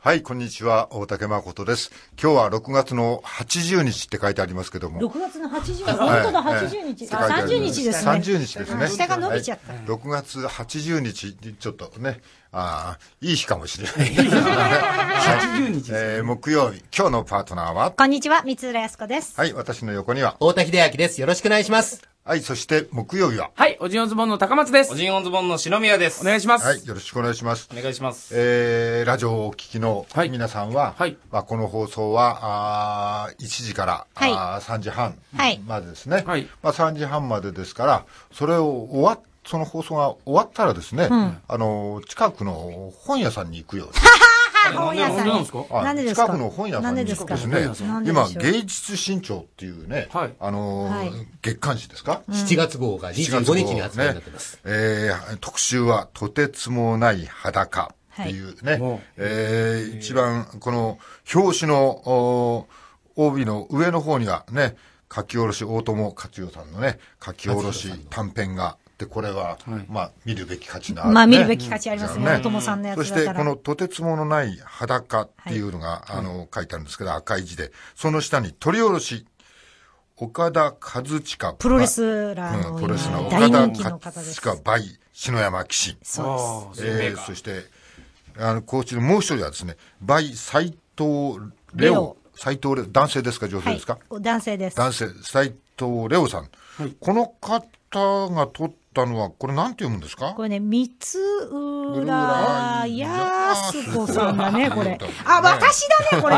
はい、こんにちは。大竹誠です。今日は6月の80日って書いてありますけども。6月の80日、本当の80日。はい、あ、30日ですね。30日ですね。下が伸びちゃった。はい、6月80日、ちょっとね、ああ、いい日かもしれない。80日です、ね、えー、木曜日、今日のパートナーはこんにちは、三浦康子です。はい、私の横には。大竹秀明です。よろしくお願いします。はい、そして木曜日は。はい、おじんおズボンの高松です。おじんおズボンの篠宮です。お願いします。はい、よろしくお願いします。お願いします。えー、ラジオをお聞きの皆さんは、はい、まあ、この放送は、あ1時から、はい、あ3時半までですね。はい、まあ、3時半までですから、それを終わその放送が終わったらですね、うん、あの、近くの本屋さんに行くようです。本屋さん。なんですかなんですか近くの本屋さんにですね、今、芸術新潮っていうね、あの、月刊誌ですか ?7 月号が25日に発売になってます。え特集は、とてつもない裸っていうね、え一番、この、表紙の、帯の上の方にはね、書き下ろし、大友克洋さんのね、書き下ろし短編がってこれは、はい、まあ見るべき価値のある、ね、まあ見るべき価値ありますね。ね友さんのやつだそしてこのとてつものない裸っていうのが、はい、あの書いてあるんですけど赤い字で、その下に取り下ろし。岡田和親。プロレスラーの、うん、プロレスラー岡田和親 by 篠山騎士。そうです。えー、そして、あの、こちらもう一人はですね、by 斎藤レオ。斎藤レオ、男性ですか女性ですか、はい、男性です。男性、斎藤レオさん。はい、この方が取っったのは、これなんて読むんですかこれね、三浦康子さんだね、これ。あ、私だね、これ。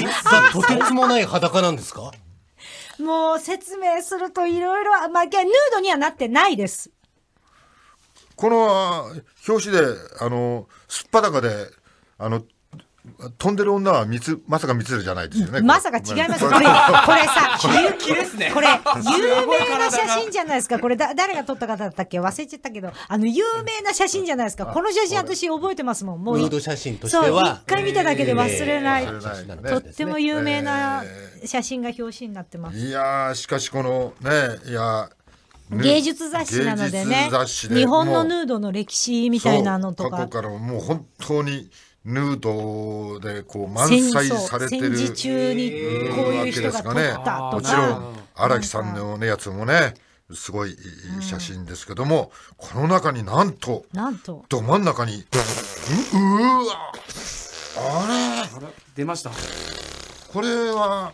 え、とてつもない裸なんですかもう説明するといろいろ、まあ、ヌードにはなってないです。この表紙で、あの、すっぱだかで、あの、飛んでる女はみつ、まさかみつるじゃないですよね。まさか違います。これ、これさ、これ、有名な写真じゃないですか。これ、だ、誰が撮った方だったっけ忘れちゃったけど、あの、有名な写真じゃないですか。この写真私覚えてますもん。もう。そう、一回見ただけで忘れない。とっても有名な写真が表紙になってます。いやー、しかしこの、ね、いや芸術雑誌なのでね。日本のヌードの歴史みたいなのとか。過去からもう本当に、ヌードでこう満載されてる戦時中にこういう人が撮ったもちろん荒木さんの、ね、やつもねすごい写真ですけども、うん、この中になんとなんとど真ん中にううわあれ出ましたこれは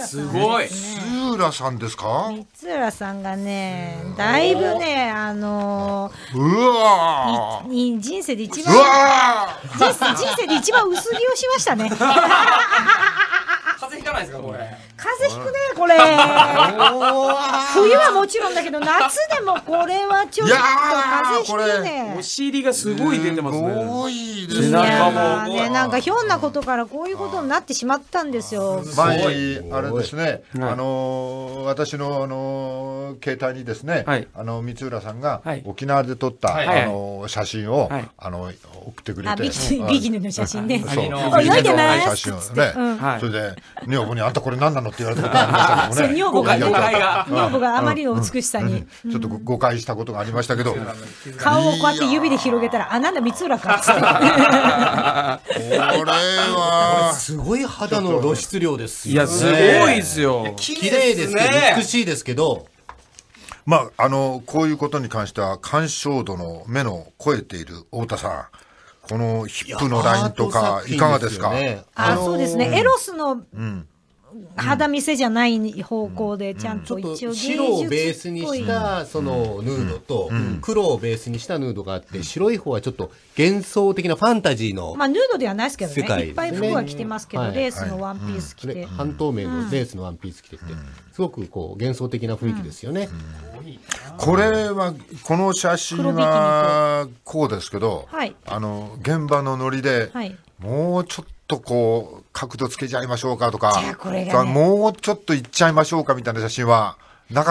すごい三浦さんですか三浦さんがねだいぶねあのー、うわに人生で一番人生で一番薄着をしましたね 風邪ひかないですかこれ風邪ひくね、これ。冬はもちろんだけど、夏でもこれはちょっと風邪ひくね。お尻がすごい出てますね。すいですね。なんね、なんかひょんなことからこういうことになってしまったんですよ。すごいあれですね、あの、私の、あの、携帯にですね、はい、あの、光浦さんが沖縄で撮った、あの、写真を、はい、あの、送ってくれて。ビキニの写真ね。そ泳いでない写真をね。それで、ね、おにあんたこれ何なのって言われたことありましたけどね。そう、女房が、女房があまりの美しさに。ちょっと誤解したことがありましたけど。顔をこうやって指で広げたら、あ、なんだ、光浦か。これは。すごい肌の露出量ですいや、すごいですよ。綺麗ですね。美しいですけど。まあ、あの、こういうことに関しては、鑑賞度の目の超えている太田さん。このヒップのラインとか、いかがですか、あ、そうですね。エロスの、うん肌見せじゃない方向でちゃんと一応白をベースにしたそのヌードと黒をベースにしたヌードがあって白い方はちょっと幻想的なファンタジーのまあヌードではないですけどねいっぱい服は着てますけどレースのワンピース着て半透明のレースのワンピース着ててすごくこう幻想的な雰囲気ですよねこれはこの写真はこうですけどあの現場のノリでもうちょっととこう、角度つけちゃいましょうかとか、ね、もうちょっといっちゃいましょうかみたいな写真は、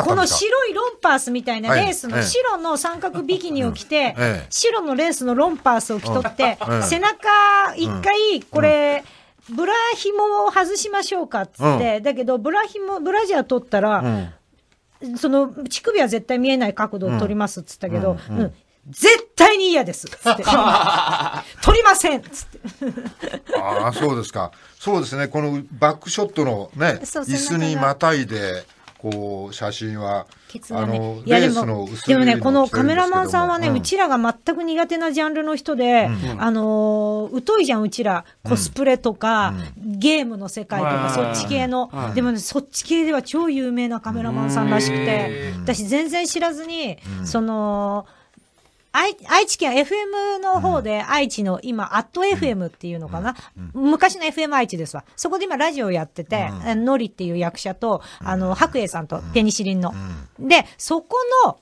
この白いロンパースみたいなレースの白の三角ビキニを着て、白のレースのロンパースを着とって、背中一回、これ、ブラ紐を外しましょうかっつって、だけど、ブラ紐、ブラジャー取ったら、その乳首は絶対見えない角度を取りますっつったけど、絶対に嫌ですつって。撮 りませんつって。ああ、そうですか。そうですね。このバックショットのね、椅子にまたいで、こう写真は、あのいやでもでもねこのカメラマンさんはね、うちらが全く苦手なジャンルの人で、あの疎いじゃんうちらコスプレとか、ゲームの世界とか、そっち系の、でもねそっち系では超有名なカメラマンさんらしくて、私全然知らずに、その愛愛知県 FM の方で、愛知の今、アット FM っていうのかな、昔の FM 愛知ですわ。そこで今ラジオやってて、ノリっていう役者と、あの、白栄さんとペニシリンの。で、そこの、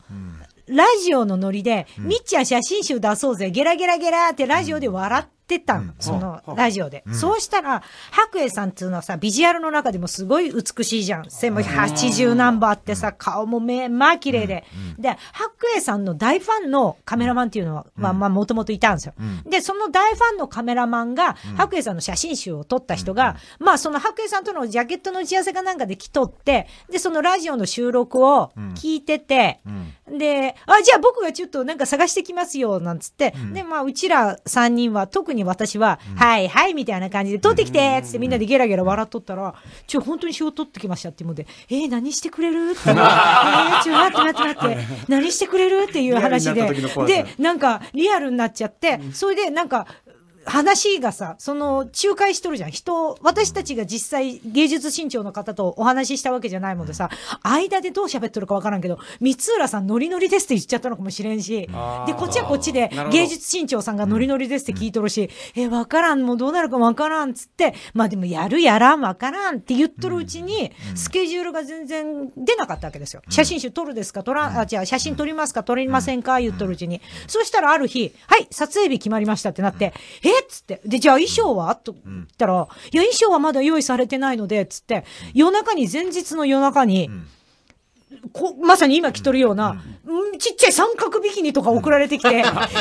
ラジオのノリで、みっちゃん写真集出そうぜ、ゲラゲラゲラってラジオで笑っってたの、うん、そのラジオで。うん、そうしたら、白衣さんっていうのはさ、ビジュアルの中でもすごい美しいじゃん。背も80ナンバーってさ、顔もまあ綺麗で。で、白衣さんの大ファンのカメラマンっていうのは、まあまあもともといたんですよ。で、その大ファンのカメラマンが、白衣さんの写真集を撮った人が、まあその白衣さんとのジャケットの打ち合わせかなんかで来とって、で、そのラジオの収録を聞いてて、で、あ、じゃあ僕がちょっとなんか探してきますよ、なんつって、で、まあうちら3人は特にに私は、はいはいみたいな感じで、取ってきてっつってみんなでゲラゲラ笑っとったら、ちょ、本当に塩取ってきましたって言うので、えー、何してくれるって、えー、ちょ、待って待って待って、何してくれるっていう話で、で、なんかリアルになっちゃって、それでなんか、話がさ、その、仲介しとるじゃん。人、私たちが実際、芸術新潮の方とお話ししたわけじゃないもんでさ、間でどう喋っとるかわからんけど、三浦さんノリノリですって言っちゃったのかもしれんし、で、こっちはこっちで、芸術新潮さんがノリノリですって聞いとるし、うん、え、わからん、もうどうなるかわからんっつって、まあでもやるやらん、わからんって言っとるうちに、スケジュールが全然出なかったわけですよ。写真集撮るですか撮ら、ん、あ、じゃあ写真撮りますか撮りませんか言っとるうちに。そしたらある日、はい、撮影日決まりましたってなって、えっつって。で、じゃあ衣装はと言ったら、いや、衣装はまだ用意されてないので、つって、夜中に、前日の夜中に、こまさに今着とるような、うん、ちっちゃい三角ビキニとか送られてきて、いや、仲間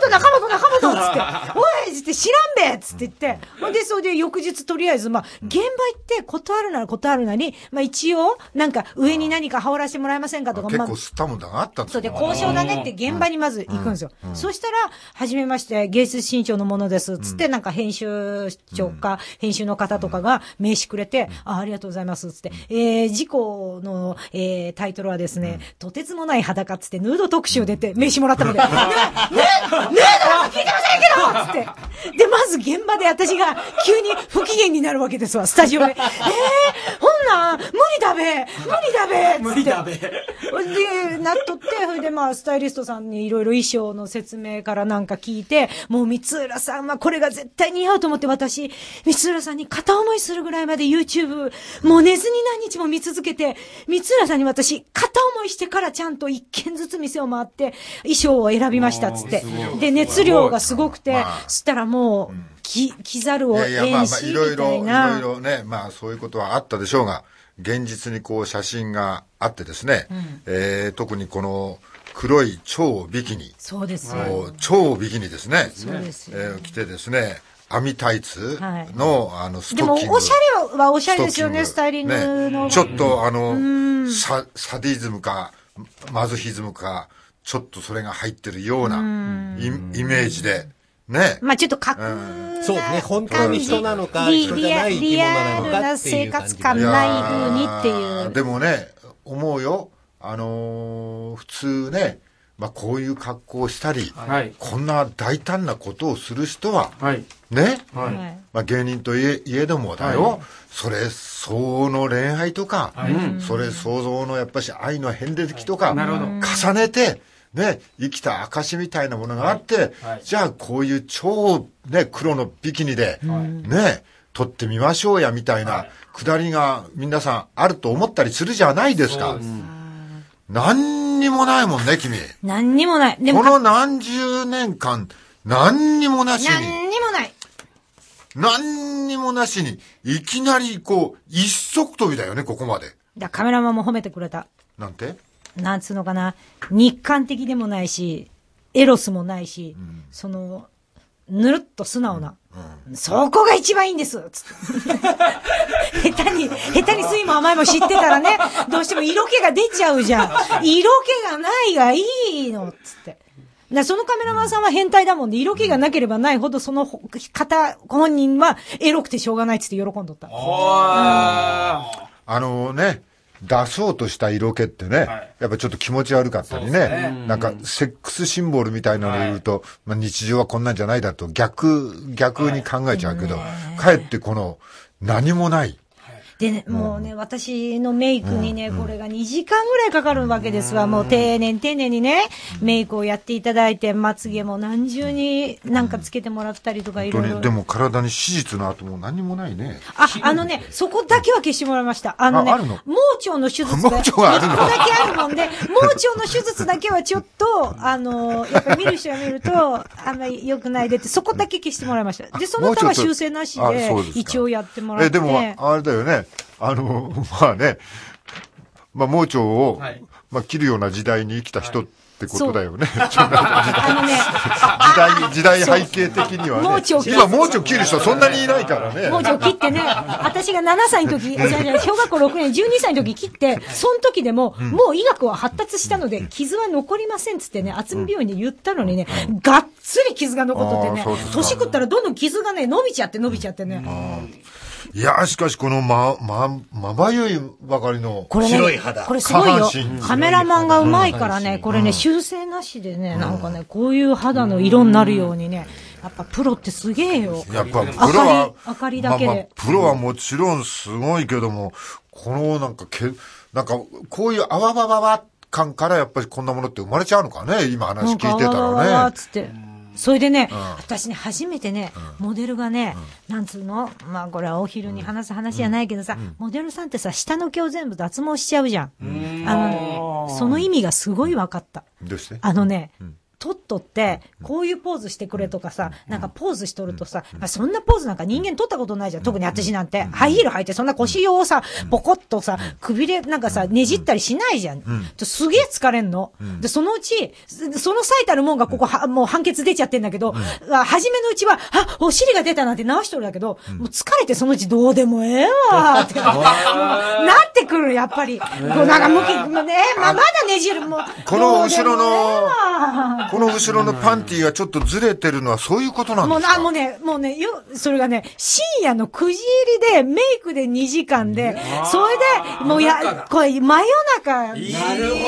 と仲間と仲間と つって、おいつって知らんべつって言って、ほんで、それで翌日とりあえず、まあ、現場行って断るなら断るなり、まあ一応、なんか上に何か羽織らせてもらえませんかとか、まあ。結構吸ったもんだがあったそうで、交渉だねって現場にまず行くんですよ。そしたら、はじめまして、芸術新潮のものです。つって、なんか編集長か、編集の方とかが名刺くれて、あありがとうございます。つって、えー、事故の、えー、えー、タイトルはですね、とてつもない裸っつってヌード特集出て名刺もらったので、ね、ヌードなんか聞いてませんけどつって。で、まず現場で私が急に不機嫌になるわけですわ、スタジオで。えー、ほんなん、無理だべ無理だべ無理だべで、なっとって、それでまあ、スタイリストさんにいろいろ衣装の説明からなんか聞いて、もう三浦さんはこれが絶対似合うと思って私、三浦さんに片思いするぐらいまで YouTube、もう寝ずに何日も見続けて、三浦さんには私、片思いしてからちゃんと一軒ずつ店を回って、衣装を選びましたっつって。で、熱量がすごくて、まあ、そしたらもう、き、着ざるを得んし、いろいろ、いろいろね、まあそういうことはあったでしょうが、現実にこう写真があってですね、うん、えー、特にこの、黒い超ビキニ。そうですよ。超ビキニですね。そうですよ、ね。えー、着てですね、網タイツの、はい、あの、スタッキング。でも、おしゃれはおしゃれですよね、スタイリングの。ね、ちょっと、あの、ササディズムか、マズヒズムか、ちょっとそれが入ってるようなイイメージで。ね。まあちょっと格、うん、そうね、本当に人なのか、人じゃない生き物なのか生活感ないうにっていう。でもね、思うよ。あのー、普通ね、まあ、こういう格好をしたり、はい、こんな大胆なことをする人は、はい、ね、はい、まあ、芸人といえいえどもだよ、それ相応の恋愛とか、それ想像のやっぱし愛の遍歴とか、重ねて、ね、生きた証みたいなものがあって、じゃあこういう超、ね、黒のビキニで、ね、撮ってみましょうやみたいなくだりが皆さんあると思ったりするじゃないですか。何にもないもんね、君。何にもない。でも、この何十年間、何にもなしに。何にもない。何にもなしに、いきなり、こう、一足飛びだよね、ここまで。だカメラマンも褒めてくれた。なんてなんつうのかな、日韓的でもないし、エロスもないし、うん、その、ぬるっと素直な。うん、そこが一番いいんですつ 下手に、下手に酸いも甘いも知ってたらね、どうしても色気が出ちゃうじゃん。色気がないがいいのつって。だそのカメラマンさんは変態だもんで、色気がなければないほど、その方、本人はエロくてしょうがないっつって喜んどった。あのね、出そうとした色気ってね、はい、やっぱちょっと気持ち悪かったりね、ねなんかセックスシンボルみたいなのを言うと、はい、まあ、日常はこんなんじゃないだと逆、逆に考えちゃうけど、はい、かえってこの何もない、でね、もうね、私のメイクにね、これが2時間ぐらいかかるわけですわ。もう丁寧丁寧にね、メイクをやっていただいて、まつげも何重になんかつけてもらったりとかいろいろ。でも体に手術の後も何もないね。あ、あのね、そこだけは消してもらいました。あのね、の盲腸の手術が、そこだけあるもんで、盲腸の手術だけはちょっと、あの、やっぱり見る人は見ると、あんまり良くないでって、そこだけ消してもらいました。で、その他は修正なしで、一応やってもらって。え、でも、あれだよね。あの、まあね、まあ、盲腸を、はい、まあ、切るような時代に生きた人、ってことだよね。あのね、時代、時代背景的にはね。今、盲腸切る人そんなにいないからね。盲腸切ってね、私が7歳の時、小学校6年、12歳の時切って、その時でも、もう医学は発達したので、傷は残りませんっつってね、厚み病院に言ったのにね、がっつり傷が残っててね、年食ったらどんどん傷がね、伸びちゃって伸びちゃってね。いやしかしこのま、ま、まばゆいばかりの白い肌。これすごいよ。カメラマンがうまいからね、これね、修正なしでね、なんかね、こういう肌の色になるようにね、やっぱプロってすげえよ。やっぱプロは、明かりだけで、プロはもちろんすごいけども、このなんかけ、なんかこういうあわばばば感からやっぱりこんなものって生まれちゃうのかね、今話聞いてたらね。それでね、私ね、初めてね、モデルがね、なんつうのまあ、これはお昼に話す話じゃないけどさ、モデルさんってさ、下の毛を全部脱毛しちゃうじゃん。あの、その意味がすごい分かった。どうしてあのね、撮っとって、こういうポーズしてくれとかさ、なんかポーズしとるとさ、そんなポーズなんか人間撮ったことないじゃん。特に私なんて。ハイヒール履いて、そんな腰をさ、ポコッとさ、くびれ、なんかさ、ねじったりしないじゃん。すげえ疲れんの。で、そのうち、その最たるもんがここは、もう判決出ちゃってんだけど、初めのうちは、あ、お尻が出たなんて直しとるだけど、もう疲れてそのうちどうでもええわって。なってくる、やっぱり。こうなんか向き、ね、まあ、まだねじる、もう。この後ろの、この後ろのパンティがちょっとずれてるのはそういうことなんですかもうね、もうね、よ、それがね、深夜の9時入りで、メイクで2時間で、それで、もうや、これ、真夜中。なる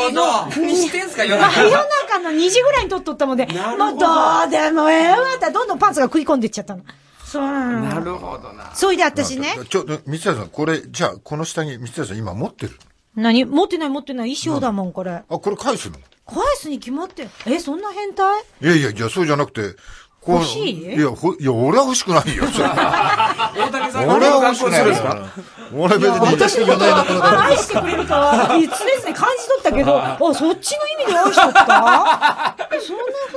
ほど。何してんすか、夜中。真夜中の2時ぐらいに撮っとったもんで、もうどうでもええわって、どんどんパンツが食い込んでいっちゃったの。そうなの。なるほどな。それで私ね。ちょ、三谷さん、これ、じゃあ、この下に三谷さん今持ってる何持ってない持ってない。衣装だもん、これ。あ、これ返すの返すに決まって、え、そんな変態いやいや、いや、そうじゃなくて、欲しいいや、ほ、いや、俺は欲しくないよ、それ。大竹さん、俺は欲しくないよ。俺別に。私のことは愛してくれるか、は、常々感じ取ったけど、あ、そっちの意味で愛しとったそんな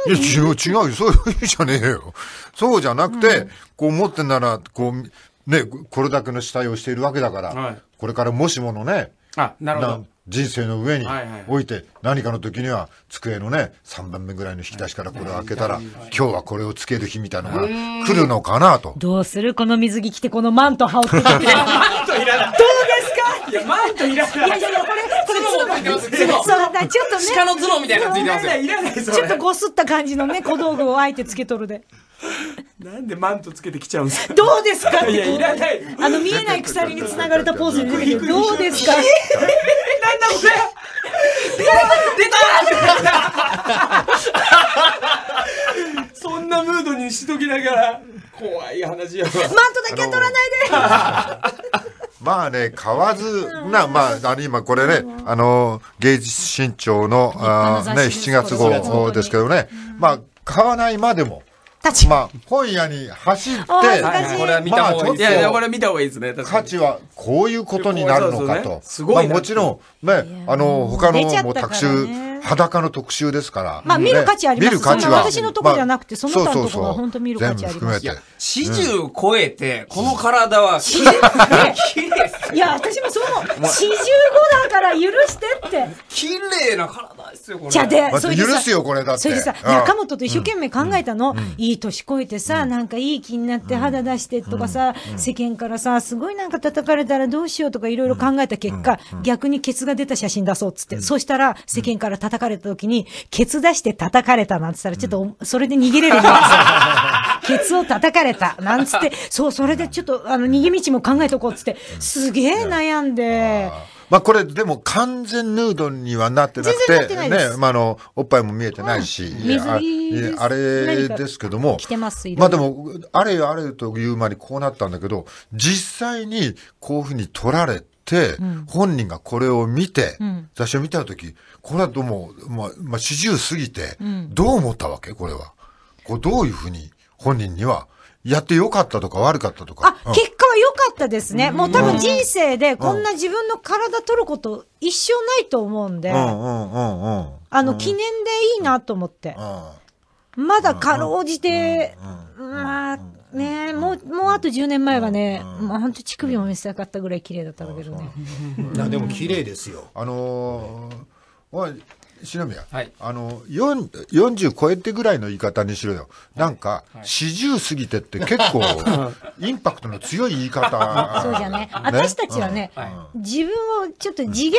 ふうに。いや、違う、違うそういう意味じゃねえよ。そうじゃなくて、こう思ってんなら、こう、ね、これだけの死体をしているわけだから、はい、これからもしものね、あ、なるほど。人生の上に置いて、何かの時には机のね、3番目ぐらいの引き出しからこれを開けたら、今日はこれをつける日みたいなのが来るのかなと。どうするこの水着着て、このマント羽織ってマントいらない。どうですかいや、マントいらない。いやいやいや、これ、これ、もつの。そうだ、ちょっとね。鹿の角みたいなのついてますよ。いらない、いらちょっとこすった感じのね、小道具をあえてつけとるで。なんでマントつけてきちゃうんですかどうですかいや、いらない。あの、見えない鎖に繋がれたポーズにどうですかなんだこれ出た出たそんなムードにしときながら、怖い話やマントだけは取らないでまあね、買わず、な、まあ、あの、今これね、あの、芸術新潮の、あね、7月号ですけどね、まあ、買わないまでも、まあ、本屋に走って、これは見た方がいいやいやこれ見た方がいいですね。価値はこういうことになるのかと。すごい。もちろん、ね、あの、他のもう特集、裸の特集ですから。まあ、見る価値あります。見る価値私のとこじゃなくて、その他のとこは本当見る価値あります。四十超えて、この体は、綺麗。いや、私もそう思う。四十から許してって綺麗な体ですよこれじゃでそれで許すよこれだってそれでさ、中本と一生懸命考えたの、いい年こいてさ、なんかいい気になって肌出してとかさ、世間からさすごいなんか叩かれたらどうしようとかいろいろ考えた結果、逆にケツが出た写真出そうっつって、そしたら世間から叩かれた時にケツ出して叩かれたなんつったらちょっと、それで逃げれるよ ケツを叩かれたなんつってそうそれでちょっとあの逃げ道も考えとこうっつってすげえ悩んで。まあこれでも完全ヌードにはなってなくて、ね、まああの、おっぱいも見えてないし、うん、あれですけども、まあでも、あれあれという間にこうなったんだけど、実際にこういうふうに撮られて、うん、本人がこれを見て、うん、雑誌を見た時これはどうも、まあ、まあ、四十過ぎて、どう思ったわけこれは。こうどういうふうに本人にはやってよかったとか悪かったとか。あ、うん、結果は良かったですね。もう多分人生でこんな自分の体取ること一生ないと思うんで、あの、記念でいいなと思って。まだかろうじて、まあ、ねもう、もうあと10年前はね、もう本当乳首も見せたかったぐらい綺麗だったんだけどね。いや、でも綺麗ですよ。あのー、篠宮、はい、あの40超えてぐらいの言い方にしろよ、なんか、40、はい、過ぎてって結構、インパクトの強い言い方 そうじゃね、ね私たちはね、うん、自分をちょっと自虐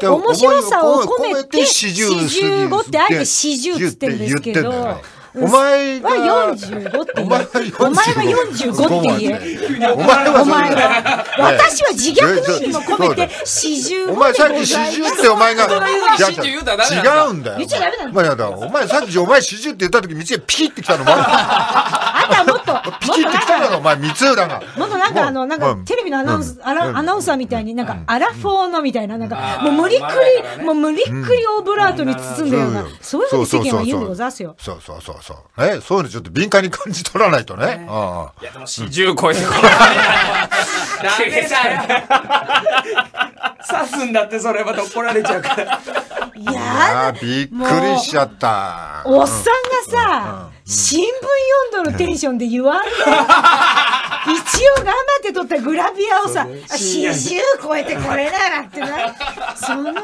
と面白さを込めて、45ってあえて40って言ってるんですけど。お前が45って言え。お前は45って言え。お前は。お前は。私は自虐の意味も込めて四十お前さっき四十ってお前が。違うんだよ。言っちゃダメなんだお前さっきお前四十って言った時、道がピキってきたの。あんたもっと。ピキってきたのお前、光浦が。もっとなんかあの、なんかテレビのアナウンス、アナウンサーみたいになんかアラフォーのみたいな、なんかもう無理くり、もう無理くりオブラートに包んだような、そういうふうに世間は言うんでござすよ。そうそうそう。さ、ね、そういうのちょっと敏感に感じ取らないとね。ああいや、でも40超えてこれ。ダだよ。刺すんだってそれまた怒られちゃうから。いやー、びっくりしちゃった。おっさんがさ、新聞読んどるテンションで言わんね、一応頑張って撮ったグラビアをさ、四十超えてこれならってな、その言い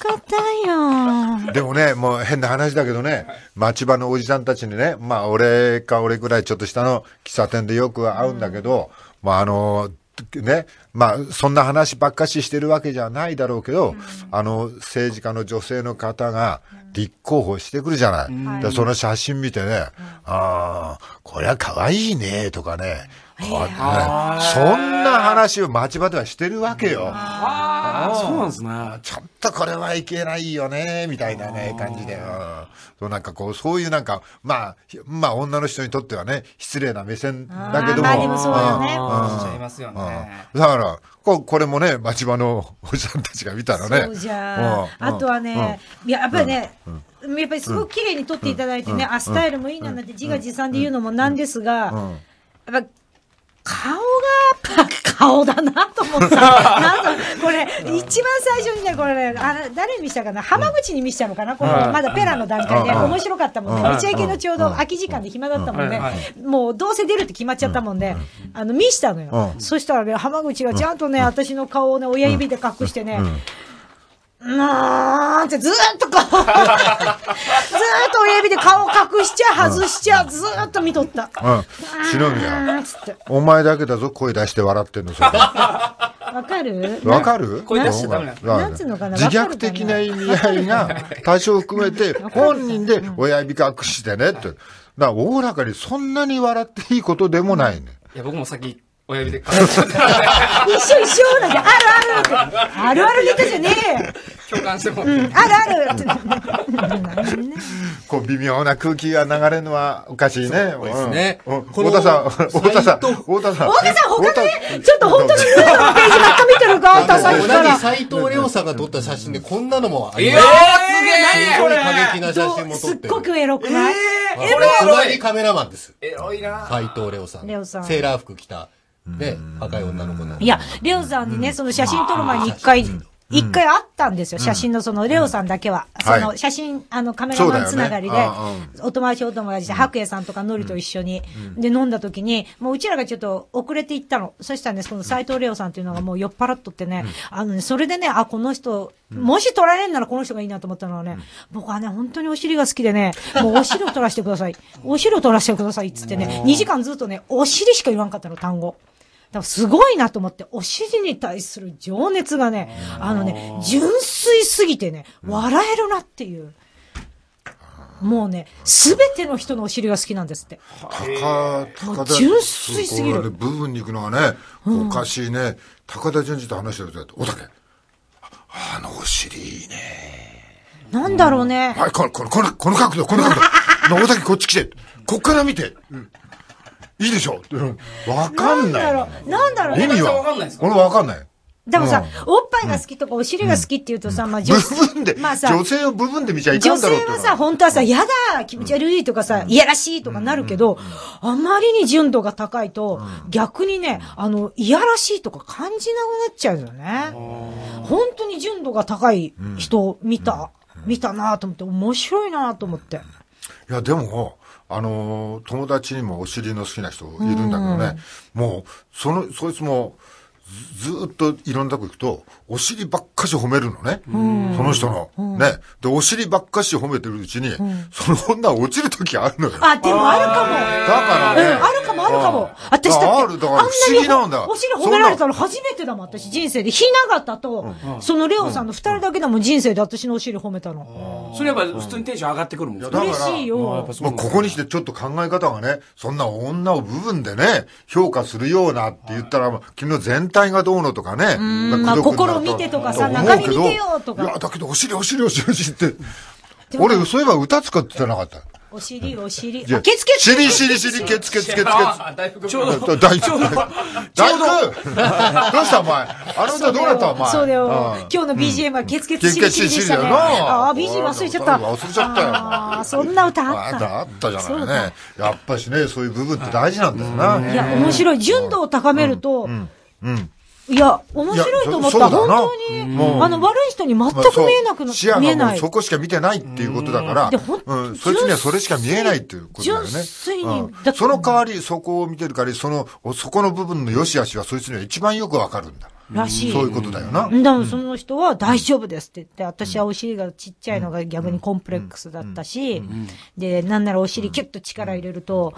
方よ。でもね、もう変な話だけどね、町場のおじさんたちにね、まあ俺か俺ぐらいちょっと下の喫茶店でよく会うんだけど、うん、まああの、ね、まあ、そんな話ばっかししてるわけじゃないだろうけど、うん、あの、政治家の女性の方が、立候補してくるじゃない。で、その写真見てね、ああ、こりゃ可愛いね、とかね、そんな話を町場ではしてるわけよ。ああ、そうなんですね。ちょっとこれはいけないよね、みたいなね、感じで。そうなんかこう、そういうなんか、まあ、まあ女の人にとってはね、失礼な目線だけども。まあでもそうよね。しゃいますよね。だから、ここれもね、町場のおじさんたちが見たらね。そうじゃあとはね、やっぱりね、やっぱりすごく綺麗に撮っていただいてね、あ、スタイルもいいななんて自画自賛で言うのもなんですが、やっぱ顔が、顔だなと思った。なんだこれ、一番最初にね、これね、あ誰に見したかな浜口に見せたのかなこの、まだペラの段階で、面白かったもんね。打ち上げのちょうど空き時間で暇だったもんね。もう、どうせ出るって決まっちゃったもんで、あの、見したのよ。そしたらね、浜口がちゃんとね、私の顔をね、親指で隠してね、なーってずーっとこう ずーっと親指で顔隠しちゃ外しちゃ、ずーっと見とった。うん。篠宮。つって。お前だけだぞ、声出して笑ってんの、それ。わかるわかる声出してダメなんつうのかな自虐的な意味合いが多少含めて、本人で親指隠してねって。だから、おおらかにそんなに笑っていいことでもないね。いや、僕もさっき親指で一緒一緒なんて、あるあるって。あるあるネタじゃねえ共感しても。うん、あるあるって。こう微妙な空気が流れるのはおかしいね。そうですね。うん、太田さん、太田さん、太田さん。太田さん、他ね、ちょっと本当にニュースのページばっか見てるか、太田さん同じ斎藤オさんが撮った写真でこんなのもありまえー、すごい過激な写真も撮ってる。すっごくエロくない、えー、これ、隣カメラマンです。エロいな斎藤亮さん。レオさん。セーラー服着た。ね、赤い女の子の。いや、レオさんにね、その写真撮る前に一回、一回あったんですよ、写真のその、レオさんだけは。その、写真、あの、カメラマンつながりで、お友達お友達で、白夜さんとかノリと一緒に、で、飲んだ時に、もううちらがちょっと遅れて行ったの。そしたらね、その斎藤レオさんっていうのがもう酔っ払っとってね、あのね、それでね、あ、この人、もし撮られんならこの人がいいなと思ったのはね、僕はね、本当にお尻が好きでね、もうお尻を撮らせてください。お尻を撮らせてください、っつってね、2時間ずっとね、お尻しか言わんかったの、単語。らすごいなと思って、お尻に対する情熱がね、あのね、純粋すぎてね、笑えるなっていう。もうね、すべての人のお尻が好きなんですって。高、高田。純粋すぎる。ね、部分に行くのはね、おかしいね。うん、高田純次と話してると、おたけ。あのお尻いいね。なんだろうね。うん、はい、この、この、この、角度、この角度。おたけこっち来て。こっから見て。うんいいでしょわかんない。なんだろう、意味は。わかんない俺わかんない。でもさ、うん、おっぱいが好きとかお尻が好きって言うとさ、うん、まあ女性。で、まあさ、女性を部分で見ちゃいけんだろう女性はさ、本当はさ、嫌だ気持ち悪いとかさ、いやらしいとかなるけど、あまりに純度が高いと、逆にね、あの、いやらしいとか感じなくなっちゃうよね。本当に純度が高い人を見た、見たなと思って、面白いなと思って。いや、でも、あの、友達にもお尻の好きな人いるんだけどね、うん、もう、その、そいつも、ずっといろんなとこ行くと、お尻ばっかし褒めるのね。その人の、ね。で、お尻ばっかし褒めてるうちに、その女落ちる時あるのよ。あ、でもあるかも。だからね。あるるかも。私だって、あんなにお尻褒められたの初めてだもん、私人生で。ひながたと、そのレオさんの二人だけだもん、人生で私のお尻褒めたの。それやっぱ普通にテンション上がってくるもん。嬉しいよ。ここにしてちょっと考え方がね、そんな女を部分でね、評価するようなって言ったら、君の全体がどうのとかね。まあ心見てとかさ、中身見てよとか。いや、だけどお尻お尻お尻って。俺、そういえば歌使ってなかった。お尻、お尻。あ、ケツケツ。尻、尻、尻、ケツケツ、ケツケツ。ちょうど、大福。大福。どうしたお前。あの歌どうなったお前。そうだよ。今日の BGM はケツケツ、尻、尻でしたね。ああ、BGM 忘れちゃった。忘れちゃったよ。ああ、そんな歌あった。あったじゃないね。やっぱしね、そういう部分って大事なんだよな。いや、面白い。純度を高めると、うん。いや、面白いと思った。本当に、うん、あの、悪い人に全く見えなくな、まあ、視野がそこしか見てないっていうことだから、うん、うん、そいつにはそれしか見えないっていうことだよね。うん、その代わり、そこを見てるから、その、そこの部分の良し悪しはそいつには一番よくわかるんだ。らしい。そういうことだよな。でもその人は大丈夫ですって言って、私はお尻がちっちゃいのが逆にコンプレックスだったし、で、なんならお尻キュッと力入れると、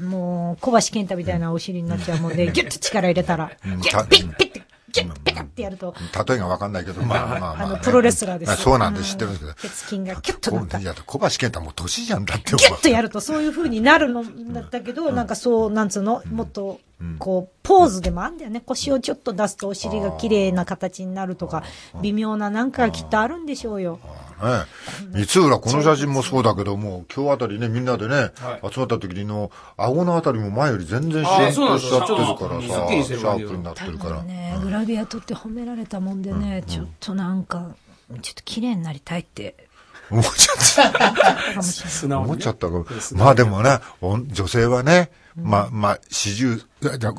もう小橋健太みたいなお尻になっちゃうもんで、ギュッと力入れたら、ピッピッキュッ、ペカってやると。例えがわかんないけど、まあまあまあ、の、プロレスラーです。そうなんです、知ってるんですけど。血筋がキュッとなった。いや、小橋健太も年じゃんだって。キュッとやると、そういう風になるの、だったけど、なんかそう、なんつうの、もっと、こう、ポーズでもあんだよね。腰をちょっと出すとお尻が綺麗な形になるとか、微妙ななんかきっとあるんでしょうよ。ね。光浦、この写真もそうだけど、も今日あたりね、みんなでね、集まった時にの、顎のあたりも前より全然シェイプしちゃってるからさ、シャープになってるから。ね、グラビア撮って褒められたもんでね、ちょっとなんか、ちょっと綺麗になりたいって思っちゃった。素直に、ね、思っちゃったかまあでもね、女性はね、まあまあ、四十、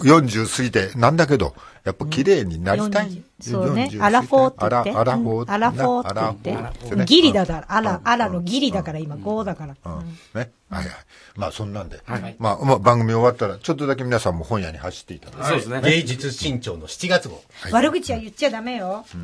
四十過ぎてなんだけど、やっぱ綺麗になりたい。うん、そうね。アラフォーって言って。アラフォー。アラフォーって言って。ギリだから、アラ、アラのギリだから今、五だから。ね。はいはい。まあそんなんで。はい。まあ番組終わったら、ちょっとだけ皆さんも本屋に走っていただいて。そうですね。芸術新潮の7月号。悪口は言っちゃダメよ。うん